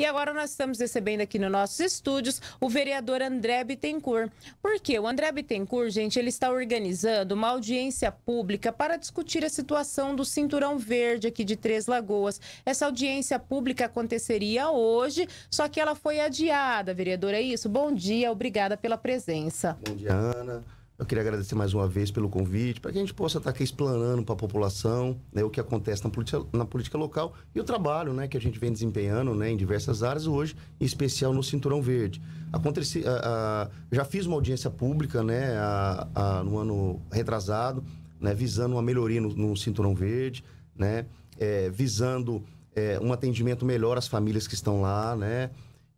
E agora nós estamos recebendo aqui nos nossos estúdios o vereador André Bittencourt. Por quê? O André Bittencourt, gente, ele está organizando uma audiência pública para discutir a situação do Cinturão Verde aqui de Três Lagoas. Essa audiência pública aconteceria hoje, só que ela foi adiada, vereador. É isso? Bom dia, obrigada pela presença. Bom dia, Ana. Eu queria agradecer mais uma vez pelo convite, para que a gente possa estar tá aqui explanando para a população né, o que acontece na política, na política local e o trabalho né, que a gente vem desempenhando né, em diversas áreas, hoje, em especial no Cinturão Verde. Aconteci, a, a, já fiz uma audiência pública né, a, no ano retrasado, né, visando uma melhoria no, no Cinturão Verde, né, é, visando é, um atendimento melhor às famílias que estão lá. Né,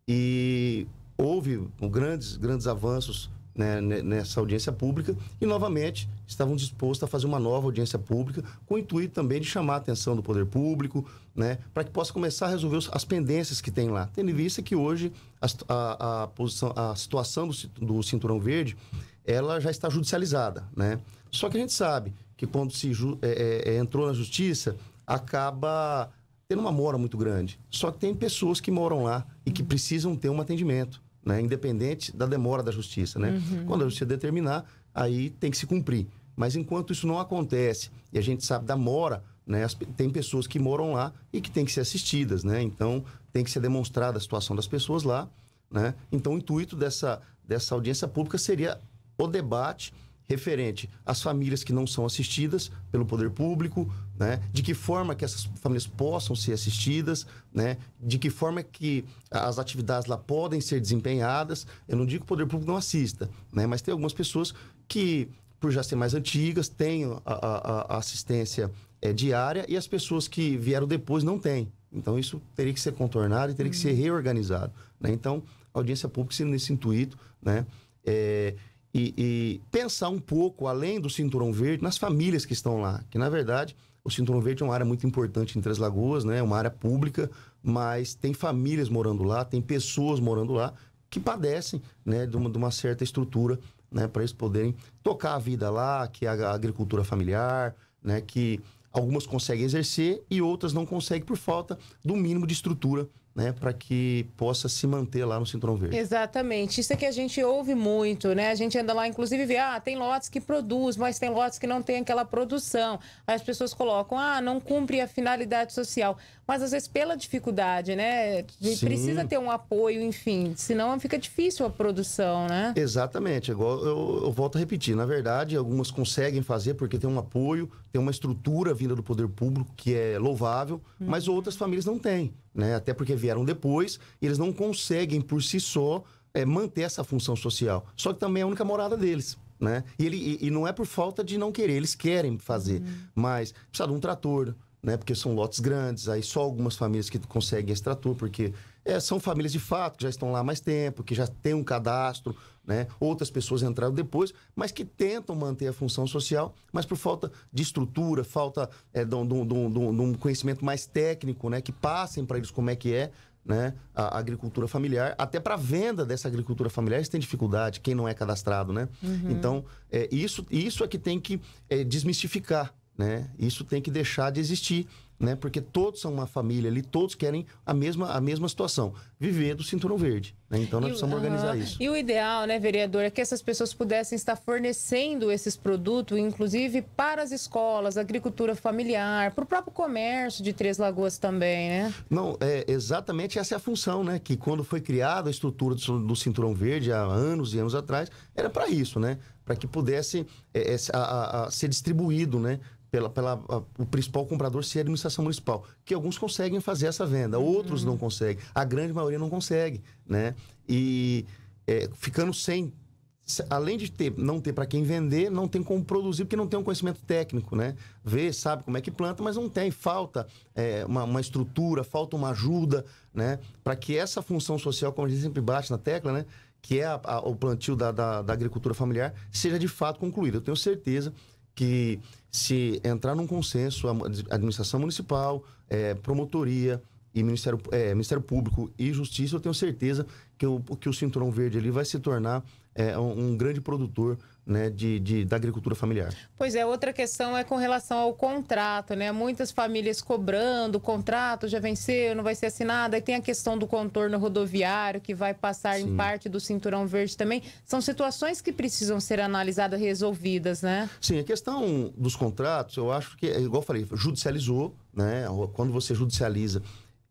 e houve grandes, grandes avanços né, nessa audiência pública e, novamente, estavam dispostos a fazer uma nova audiência pública com o intuito também de chamar a atenção do poder público, né, para que possa começar a resolver as pendências que tem lá, tendo em vista que hoje a, a, a, posição, a situação do, do Cinturão Verde ela já está judicializada. Né? Só que a gente sabe que quando se é, é, é, entrou na justiça, acaba tendo uma mora muito grande. Só que tem pessoas que moram lá e que precisam ter um atendimento né? independente da demora da justiça. Né? Uhum. Quando a justiça determinar, aí tem que se cumprir. Mas enquanto isso não acontece, e a gente sabe da mora, né? As, tem pessoas que moram lá e que têm que ser assistidas. Né? Então, tem que ser demonstrada a situação das pessoas lá. Né? Então, o intuito dessa, dessa audiência pública seria o debate referente às famílias que não são assistidas pelo poder público, né? de que forma que essas famílias possam ser assistidas, né? de que forma que as atividades lá podem ser desempenhadas. Eu não digo que o poder público não assista, né? mas tem algumas pessoas que, por já ser mais antigas, têm a, a, a assistência é, diária e as pessoas que vieram depois não têm. Então, isso teria que ser contornado e teria uhum. que ser uhum. reorganizado. Né? Então, a audiência pública nesse intuito, né? É, e, e pensar um pouco além do cinturão verde nas famílias que estão lá, que na verdade o Cinturão Verde é uma área muito importante em Três Lagoas, né? É uma área pública, mas tem famílias morando lá, tem pessoas morando lá que padecem, né, de uma, de uma certa estrutura, né, para eles poderem tocar a vida lá, que é a agricultura familiar, né, que algumas conseguem exercer e outras não conseguem por falta do mínimo de estrutura né, para que possa se manter lá no Cinturão Verde. Exatamente. Isso é que a gente ouve muito, né? A gente anda lá, inclusive, vê, ah, tem lotes que produz, mas tem lotes que não tem aquela produção. Aí as pessoas colocam, ah, não cumpre a finalidade social. Mas às vezes pela dificuldade, né? Sim. Precisa ter um apoio, enfim, senão fica difícil a produção, né? Exatamente. Igual eu, eu volto a repetir, na verdade, algumas conseguem fazer porque tem um apoio, tem uma estrutura vinda do poder público que é louvável, hum. mas outras famílias não têm né? Até porque vieram depois e eles não conseguem por si só é, manter essa função social. Só que também é a única morada deles. Né? E, ele, e, e não é por falta de não querer, eles querem fazer, uhum. mas precisa de um trator, né? Porque são lotes grandes, aí só algumas famílias que conseguem esse trator, porque é, são famílias de fato que já estão lá há mais tempo, que já têm um cadastro, né? outras pessoas entraram depois, mas que tentam manter a função social, mas por falta de estrutura, falta é, de, um, de, um, de, um, conhecimento mais técnico, né? que passem para eles como é que é né, a agricultura familiar, até para venda dessa agricultura familiar, eles têm dificuldade, quem não é cadastrado, né? Uhum. Então, é, isso, isso é que tem que é, desmistificar, né? Isso tem que deixar de existir né? Porque todos são uma família ali, todos querem a mesma, a mesma situação, viver do cinturão verde. Né? Então nós e, precisamos organizar isso. E o ideal, né, vereador, é que essas pessoas pudessem estar fornecendo esses produtos, inclusive para as escolas, agricultura familiar, para o próprio comércio de Três Lagoas também, né? Não, é exatamente essa é a função, né? Que quando foi criada a estrutura do cinturão verde há anos e anos atrás, era para isso, né? Para que pudesse é, é, a, a, a ser distribuído, né? pela, pela a, o principal comprador ser a administração municipal, que alguns conseguem fazer essa venda, uhum. outros uhum. não conseguem, a grande maioria não consegue, né? E é, ficando sem além de ter, não ter para quem vender, não tem como produzir, porque não tem um conhecimento técnico, né? Vê, sabe como é que planta, mas não tem. Falta é, uma, uma, estrutura, falta uma ajuda, né? Para que essa função social, como a gente sempre bate na tecla, né? Que é a, a, o plantio da, da, da, agricultura familiar, seja de fato concluída. Eu tenho certeza que se entrar num consenso, a administração municipal, é, promotoria e Ministério, é, Ministério Público e Justiça, eu tenho certeza que o, que o Cinturão Verde ali vai se tornar é, um, um grande produtor né, de, de, da agricultura familiar. Pois é, outra questão é com relação ao contrato, né? Muitas famílias cobrando, o contrato já venceu, não vai ser assinado. Aí tem a questão do contorno rodoviário, que vai passar Sim. em parte do cinturão verde também. São situações que precisam ser analisadas, resolvidas, né? Sim, a questão dos contratos, eu acho que, é igual eu falei, judicializou, né? Quando você judicializa,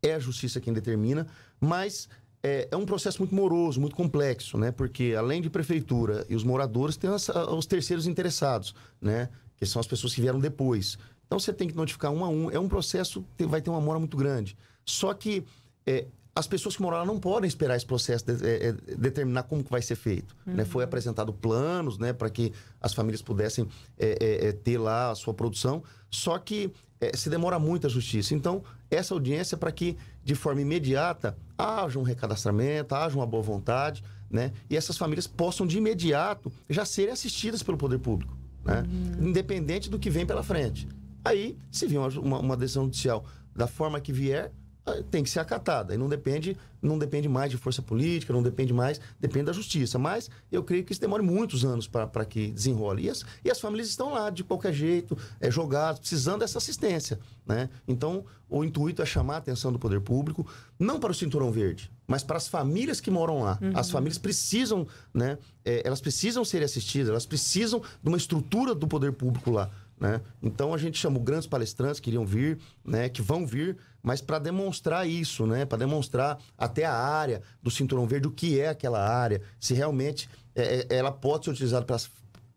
é a justiça quem determina, mas é, é, um processo muito moroso, muito complexo, né? Porque além de prefeitura e os moradores, tem as, os terceiros interessados, né? Que são as pessoas que vieram depois. Então você tem que notificar um a um. É um processo que vai ter uma mora muito grande. Só que é, as pessoas que moram lá não podem esperar esse processo de, é, é determinar como que vai ser feito. Né? Uhum. Né? Foi apresentado planos né, para que as famílias pudessem é, é, é, ter lá a sua produção, só que é, se demora muito a justiça. Então, essa audiência é para que, de forma imediata, haja um recadastramento, haja uma boa vontade, né? e essas famílias possam, de imediato, já serem assistidas pelo poder público, né? Uhum. independente do que vem pela frente. Aí, se vir uma, uma decisão judicial da forma que vier, ah, tem que ser acatada. E não depende, não depende mais de força política, não depende mais, depende da justiça. Mas eu creio que isso demore muitos anos para que desenrole. E as, e as famílias estão lá, de qualquer jeito, é, jogadas, precisando dessa assistência. Né? Então, o intuito é chamar a atenção do poder público, não para o cinturão verde, mas para as famílias que moram lá. Uhum. As famílias precisam, né? É, elas precisam ser assistidas, elas precisam de uma estrutura do poder público lá né? Então a gente chamou grandes palestrantes que iriam vir, né, que vão vir, mas para demonstrar isso, né, para demonstrar até a área do cinturão verde, o que é aquela área, se realmente é, é ela pode ser utilizada para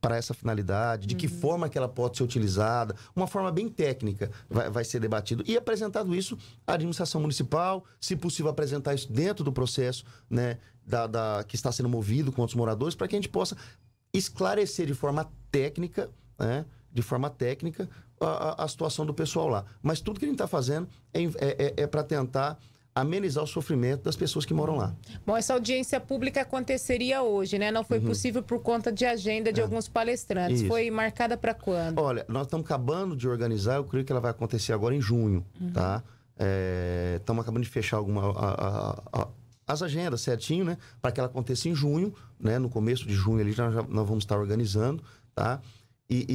para essa finalidade, de que uhum. forma que ela pode ser utilizada, uma forma bem técnica vai, vai ser debatido. E apresentado isso à administração municipal, se possível apresentar isso dentro do processo né, da, da que está sendo movido com os moradores, para que a gente possa esclarecer de forma técnica né, de forma técnica, a, a, situação do pessoal lá. Mas tudo que a gente está fazendo é, é, é, é para tentar amenizar o sofrimento das pessoas que moram lá. Bom, essa audiência pública aconteceria hoje, né? Não foi uhum. possível por conta de agenda de é. alguns palestrantes. Isso. Foi marcada para quando? Olha, nós estamos acabando de organizar, eu creio que ela vai acontecer agora em junho, uhum. tá? Estamos é, acabando de fechar alguma, a, a, a, as agendas certinho, né? Para que ela aconteça em junho, né? No começo de junho ali já nós vamos estar organizando, tá? E,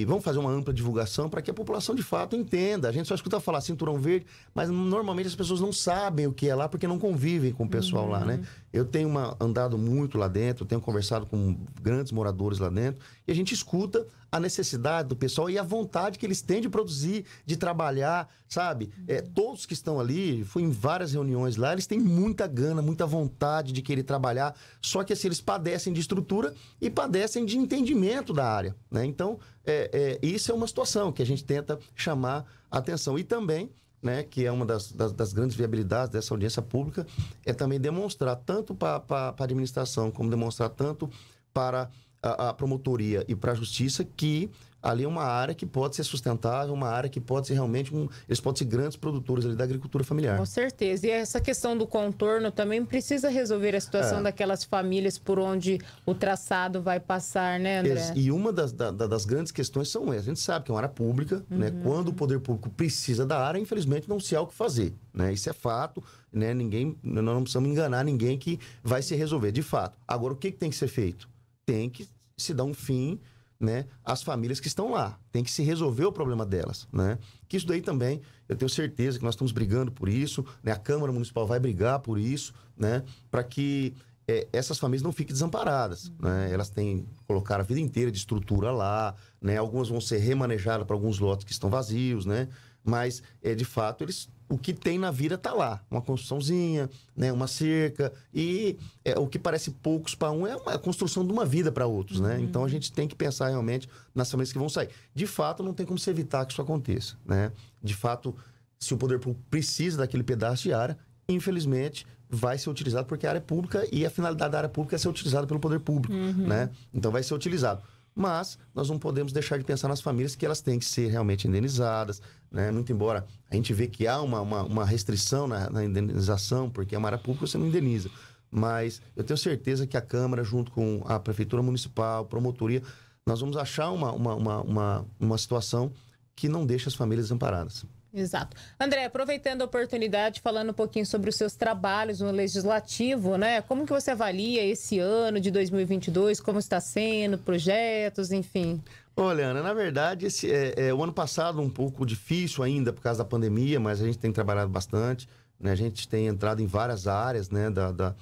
e, vamos fazer uma ampla divulgação para que a população de fato entenda. A gente só escuta falar cinturão verde, mas normalmente as pessoas não sabem o que é lá porque não convivem com o pessoal uhum. lá, né? Uhum. Eu tenho uma, andado muito lá dentro, tenho conversado com grandes moradores lá dentro e a gente escuta a necessidade do pessoal e a vontade que eles têm de produzir, de trabalhar, sabe? É, todos que estão ali, fui em várias reuniões lá, eles têm muita gana, muita vontade de querer trabalhar, só que assim, eles padecem de estrutura e padecem de entendimento da área, né? Então, é, é, isso é uma situação que a gente tenta chamar atenção. E também... Né, que é uma das, das, das, grandes viabilidades dessa audiência pública, é também demonstrar tanto para a administração, como demonstrar tanto para à, promotoria e para a justiça que ali é uma área que pode ser sustentável, uma área que pode ser realmente um, eles podem ser grandes produtores ali da agricultura familiar. Com certeza. E essa questão do contorno também precisa resolver a situação é. daquelas famílias por onde o traçado vai passar, né, André? E uma das, da, das grandes questões são essas. A gente sabe que é uma área pública, né? uhum. né? Quando o poder público precisa da área, infelizmente não se há o que fazer, né? Isso é fato, né? Ninguém, nós não precisamos enganar ninguém que vai se resolver, de fato. Agora, o que, que tem que ser feito? tem que se dar um fim né, às famílias que estão lá. Tem que se resolver o problema delas. Né? Que isso daí também, eu tenho certeza que nós estamos brigando por isso, né? a Câmara Municipal vai brigar por isso, né? para que é, essas famílias não fiquem desamparadas. Né? Elas têm colocar a vida inteira de estrutura lá, né? algumas vão ser remanejadas para alguns lotes que estão vazios, né? mas é, de fato eles o que tem na vira tá lá. Uma construçãozinha, né, uma cerca. E é, o que parece poucos para um é uma, a construção de uma vida para outros, né? Uhum. Então a gente tem que pensar realmente nas famílias que vão sair. De fato, não tem como se evitar que isso aconteça, né? De fato, se o poder público precisa daquele pedaço de área, infelizmente vai ser utilizado porque a área é pública e a finalidade da área pública é ser utilizada pelo poder público, uhum. né? Então vai ser utilizado. Mas nós não podemos deixar de pensar nas famílias que elas têm que ser realmente indenizadas, né? Muito embora a gente vê que há uma, uma, uma restrição na, na, indenização, porque é uma área pública, você não indeniza. Mas eu tenho certeza que a Câmara, junto com a Prefeitura Municipal, Promotoria, nós vamos achar uma, uma, uma, uma, uma situação que não deixe as famílias desamparadas. Exato. André, aproveitando a oportunidade, falando um pouquinho sobre os seus trabalhos no legislativo, né? Como que você avalia esse ano de 2022? Como está sendo? Projetos, enfim. Olha, Ana, na verdade, esse é, é, o ano passado um pouco difícil ainda por causa da pandemia, mas a gente tem trabalhado bastante, né? A gente tem entrado em várias áreas, né? Da, da,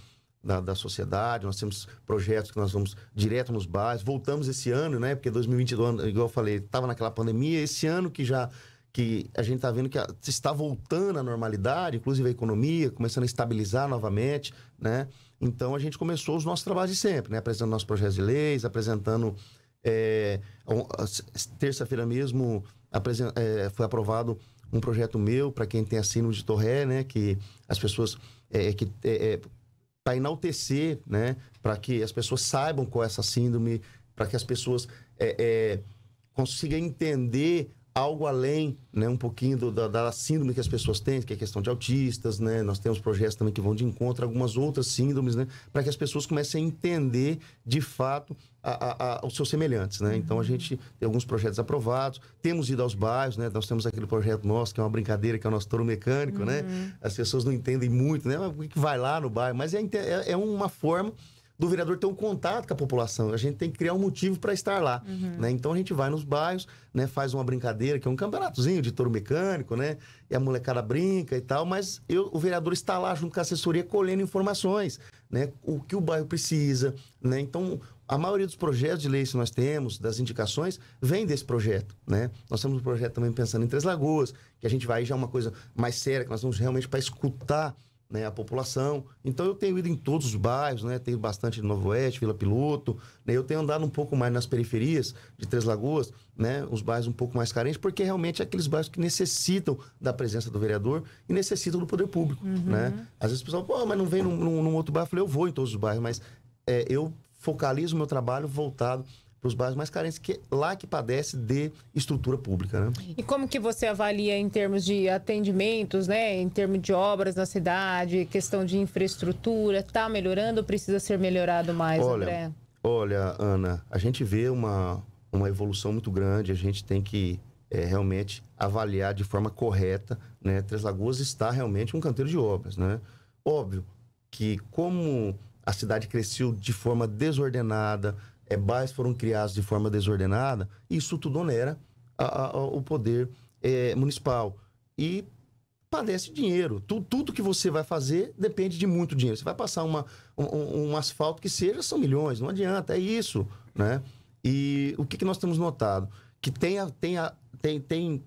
da, da sociedade, nós temos projetos que nós vamos direto nos bairros, voltamos esse ano, né? Porque 2022, igual eu falei, estava naquela pandemia, esse ano que já que a gente está vendo que está voltando à normalidade, inclusive a economia, começando a estabilizar novamente, né? Então a gente começou os nossos trabalhos de sempre, né? Apresentando nossos projetos de leis, apresentando. É, Terça-feira mesmo é, foi aprovado um projeto meu para quem tem síndrome de Torré, né? Que as pessoas. É, que, para enaltecer, né? Para que as pessoas saibam qual é essa síndrome, para que as pessoas consiga entender algo além, né, um pouquinho do, da, da, síndrome que as pessoas têm, que é a questão de autistas, né? Nós temos projetos também que vão de encontro a algumas outras síndromes, né? Para que as pessoas comecem a entender, de fato, a, a, a, os seus semelhantes, né? Então, a gente tem alguns projetos aprovados, temos ido aos bairros, né? Nós temos aquele projeto nosso, que é uma brincadeira, que é o nosso touro mecânico, né. uhum. né? As pessoas não entendem muito, né? Vai lá no bairro, mas é, é, é uma forma do vereador ter um contato com a população. A gente tem que criar um motivo para estar lá. Uhum. Né? Então a gente vai nos bairros, né? faz uma brincadeira, que é um campeonatozinho de touro mecânico, né? E a molecada brinca e tal, mas eu, o vereador está lá junto com a assessoria colhendo informações, né? O que o bairro precisa, né? Então, a maioria dos projetos de lei que nós temos, das indicações, vem desse projeto, né? Nós temos um projeto também pensando em Três Lagoas, que a gente vai já é uma coisa mais séria, que nós vamos realmente para escutar né, a população. Então eu tenho ido em todos os bairros, né, tenho bastante no Novo Oeste, Vila Piloto, né, eu tenho andado um pouco mais nas periferias de Três Lagoas, né, os bairros um pouco mais carentes, porque realmente é aqueles bairros que necessitam da presença do vereador e necessitam do poder público, uhum. né. Às vezes o pessoal, pô, mas não vem num, num, num outro bairro? Eu falei, eu vou em todos os bairros, mas é, eu focalizo o meu trabalho voltado para os bairros mais carentes, que é lá que padece de estrutura pública. Né? E como que você avalia em termos de atendimentos, né? em termos de obras na cidade, questão de infraestrutura, está melhorando ou precisa ser melhorado mais, olha, André? Olha, Ana, a gente vê uma, uma evolução muito grande, a gente tem que é, realmente avaliar de forma correta. Né? Três Lagoas está realmente um canteiro de obras. Né? Óbvio que como a cidade cresceu de forma desordenada, é, bairros foram criados de forma desordenada, isso tudo onera a, a, o poder é, municipal. E padece dinheiro. Tudo, tudo que você vai fazer depende de muito dinheiro. Você vai passar uma, um, um asfalto que seja, são milhões, não adianta, é isso. Né? E o que, que nós temos notado? Que tem, tem, tem, tem,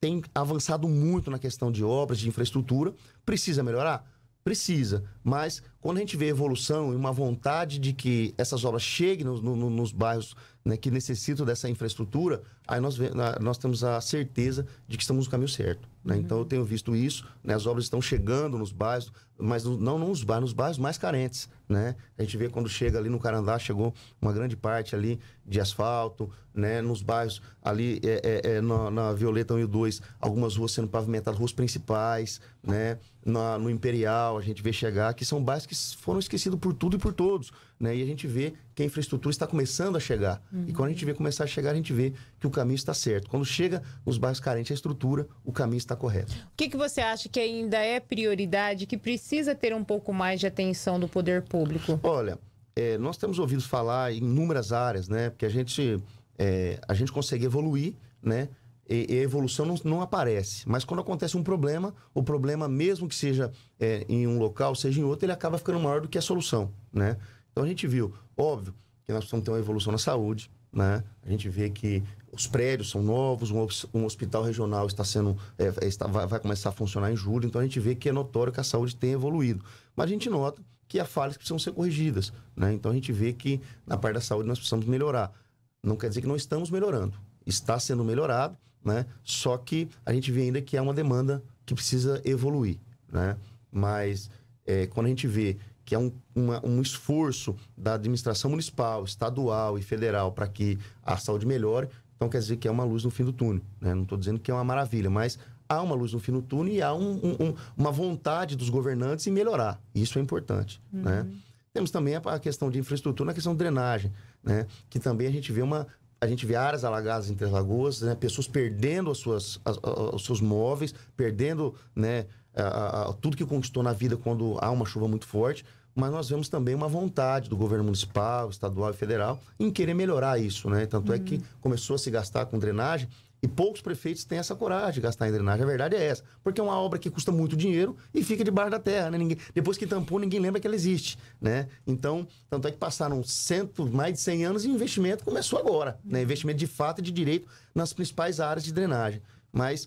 tem avançado muito na questão de obras, de infraestrutura. Precisa melhorar? Precisa. Mas quando a gente vê evolução e uma vontade de que essas obras cheguem no, no, nos bairros né, que necessitam dessa infraestrutura, aí nós, nós temos a certeza de que estamos no caminho certo. Né? Uhum. Então eu tenho visto isso, né, as obras estão chegando nos bairros, mas não nos bairros, nos bairros mais carentes. Né? A gente vê quando chega ali no Carandá, chegou uma grande parte ali de asfalto, né? nos bairros ali é, é, é, na, na, Violeta 1 e 2, algumas ruas sendo pavimentadas, ruas principais, né? Na, no Imperial, a gente vê chegar que são bairros que foram esquecidos por tudo e por todos. Né? E a gente vê que a infraestrutura está começando a chegar. Uhum. E quando a gente vê começar a chegar, a gente vê que o caminho está certo. Quando chega nos bairros carentes a estrutura, o caminho está correto. O que, que você acha que ainda é prioridade, que precisa ter um pouco mais de atenção do poder público? Olha, é, nós temos ouvido falar em inúmeras áreas, né? Porque a gente, é, a gente consegue evoluir, né? e, e a evolução não, não, aparece. Mas quando acontece um problema, o problema, mesmo que seja é, em um local, seja em outro, ele acaba ficando maior do que a solução, né? Então a gente viu, óbvio, que nós precisamos ter uma evolução na saúde, né? A gente vê que os prédios são novos, um, hospital regional está sendo, é, está, vai, vai, começar a funcionar em julho, então a gente vê que é notório que a saúde tem evoluído. Mas a gente nota que há falhas que precisam ser corrigidas, né? Então a gente vê que na parte da saúde nós precisamos melhorar. Não quer dizer que não estamos melhorando, está sendo melhorado, né? Só que a gente vê ainda que é uma demanda que precisa evoluir, né? Mas é, quando a gente vê que é um, uma, um esforço da administração municipal, estadual e federal para que a saúde melhore, então quer dizer que é uma luz no fim do túnel, né? Não estou dizendo que é uma maravilha, mas há uma luz no fim do túnel e há um, um, uma vontade dos governantes em melhorar. Isso é importante, né? uhum. né? Temos também a questão de infraestrutura, a questão de drenagem, né? que também a gente vê uma, a gente vê áreas alagadas entre as lagoas, né? pessoas perdendo as suas, as, as, os seus móveis, perdendo né, a, a, tudo que conquistou na vida quando há uma chuva muito forte. Mas nós vemos também uma vontade do governo municipal, estadual e federal em querer melhorar isso. Né? Tanto uhum. é que uhum. começou a se gastar com drenagem e poucos prefeitos têm essa coragem de gastar em drenagem. A verdade é essa. Porque é uma obra que custa muito dinheiro e fica debaixo da terra. Né? Ninguém, depois que tampou, ninguém lembra que ela existe. Né? Então, tanto é que passaram cento, mais de 100 anos e o investimento começou agora. Né? Investimento de fato e de direito nas principais áreas de drenagem. Mas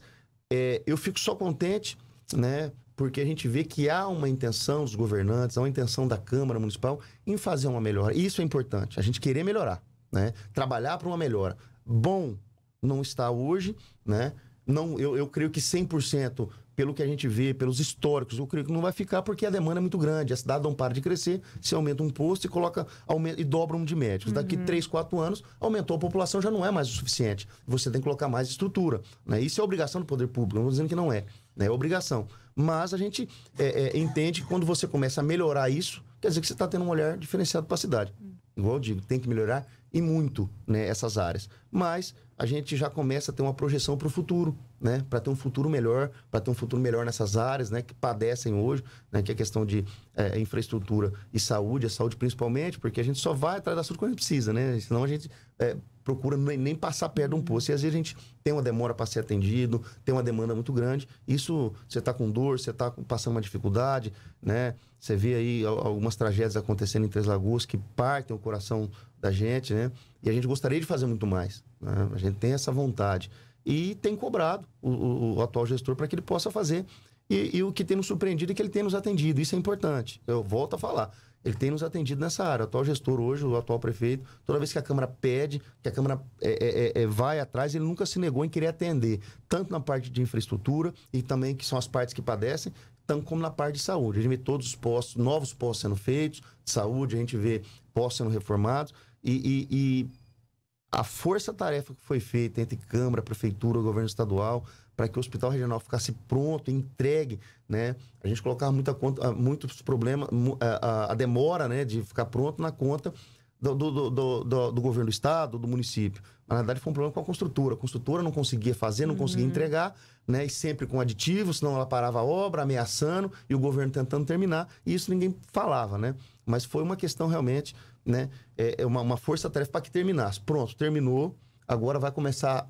é, eu fico só contente né, porque a gente vê que há uma intenção dos governantes, há uma intenção da Câmara Municipal em fazer uma melhora. Isso é importante, a gente querer melhorar, né? trabalhar para uma melhora. Bom não está hoje, né? Não, eu, eu creio que 100%, pelo que a gente vê, pelos históricos, eu creio que não vai ficar porque a demanda é muito grande. A cidade não para de crescer, se aumenta um posto e coloca aumenta, e dobra um de médicos. Uhum. Daqui 3, 4 anos, aumentou a população, já não é mais o suficiente. Você tem que colocar mais estrutura. Né? Isso é obrigação do poder público, não estou dizendo que não é. Né? É obrigação. Mas a gente é, é, entende que quando você começa a melhorar isso, quer dizer que você está tendo um olhar diferenciado para a cidade. Hum. Igual eu digo, tem que melhorar e muito né, essas áreas. Mas a gente já começa a ter uma projeção para o futuro, né? Para ter um futuro melhor, para ter um futuro melhor nessas áreas, né? Que padecem hoje, né? Que é a questão de é, infraestrutura e saúde, a saúde principalmente, porque a gente só vai atrás da saúde quando a gente precisa, né? Senão a gente é, procura nem, nem passar perto de um uhum. posto. E às vezes a gente tem uma demora para ser atendido, tem uma demanda muito grande. Isso, você está com dor, você está passando uma dificuldade, né? Você vê aí algumas tragédias acontecendo em Três Lagoas que partem o coração da gente, né? E a gente gostaria de fazer muito mais. Né? A gente tem essa vontade. E tem cobrado o, o, o atual gestor para que ele possa fazer. E, e o que tem nos surpreendido é que ele tem nos atendido. Isso é importante. Eu volto a falar ele tem nos atendido nessa área. O atual gestor hoje, o atual prefeito, toda vez que a Câmara pede, que a Câmara é, é, é, é, vai atrás, ele nunca se negou em querer atender, tanto na parte de infraestrutura, e também que são as partes que padecem, tanto como na parte de saúde. A gente vê todos os postos, novos postos sendo feitos, de saúde, a gente vê postos sendo reformados, e, e, e a força-tarefa que foi feita entre Câmara, Prefeitura, Governo Estadual, para que o Hospital Regional ficasse pronto, entregue, né? A gente colocava muita conta, ah, muitos problemas, a, ah, a, ah, a demora, né, de ficar pronto na conta do, do, do, do, governo do estado, do município. Mas, na verdade, foi um problema com a construtora. A construtora não conseguia fazer, não conseguia uhum. entregar, né? E sempre com aditivos, senão ela parava a obra, ameaçando, e o governo tentando terminar. E isso ninguém falava, né? Mas foi uma questão realmente né? É, é, uma, uma força-tarefa para que terminasse. Pronto, terminou. Agora vai começar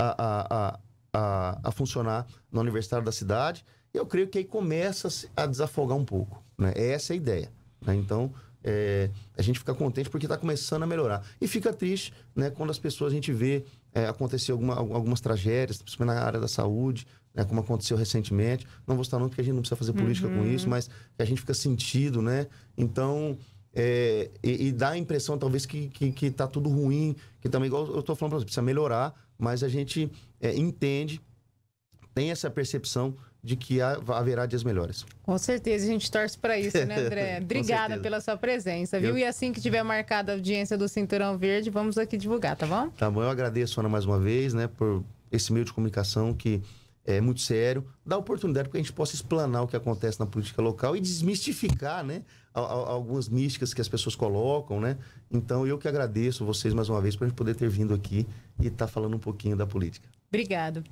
a, a, a, a, funcionar na universidade da cidade. E eu creio que aí começa a desafogar um pouco. Né? É essa é a ideia. Né? Então, é, a gente fica contente porque está começando a melhorar. E fica triste né, quando as pessoas a gente vê é, acontecer alguma, algumas tragédias, principalmente na área da saúde, né, como aconteceu recentemente. Não vou estar não, porque a gente não precisa fazer política uhum. com isso, mas a gente fica sentido, né? Então, é, e, e, dá a impressão, talvez, que, que, que tá tudo ruim, que também, igual eu estou falando para você, precisa melhorar, mas a gente é, entende, tem essa percepção de que haverá dias melhores. Com certeza, a gente torce para isso, né, André? Obrigada pela sua presença, viu? Eu... E assim que tiver marcada a audiência do Cinturão Verde, vamos aqui divulgar, tá bom? Tá bom, eu agradeço, Ana, mais uma vez, né, por esse meio de comunicação que é muito sério, dá oportunidade para que a gente possa explanar o que acontece na política local e desmistificar, né, algumas místicas que as pessoas colocam, né? Então eu que agradeço vocês mais uma vez para a gente poder ter vindo aqui e estar tá falando um pouquinho da política. Obrigado.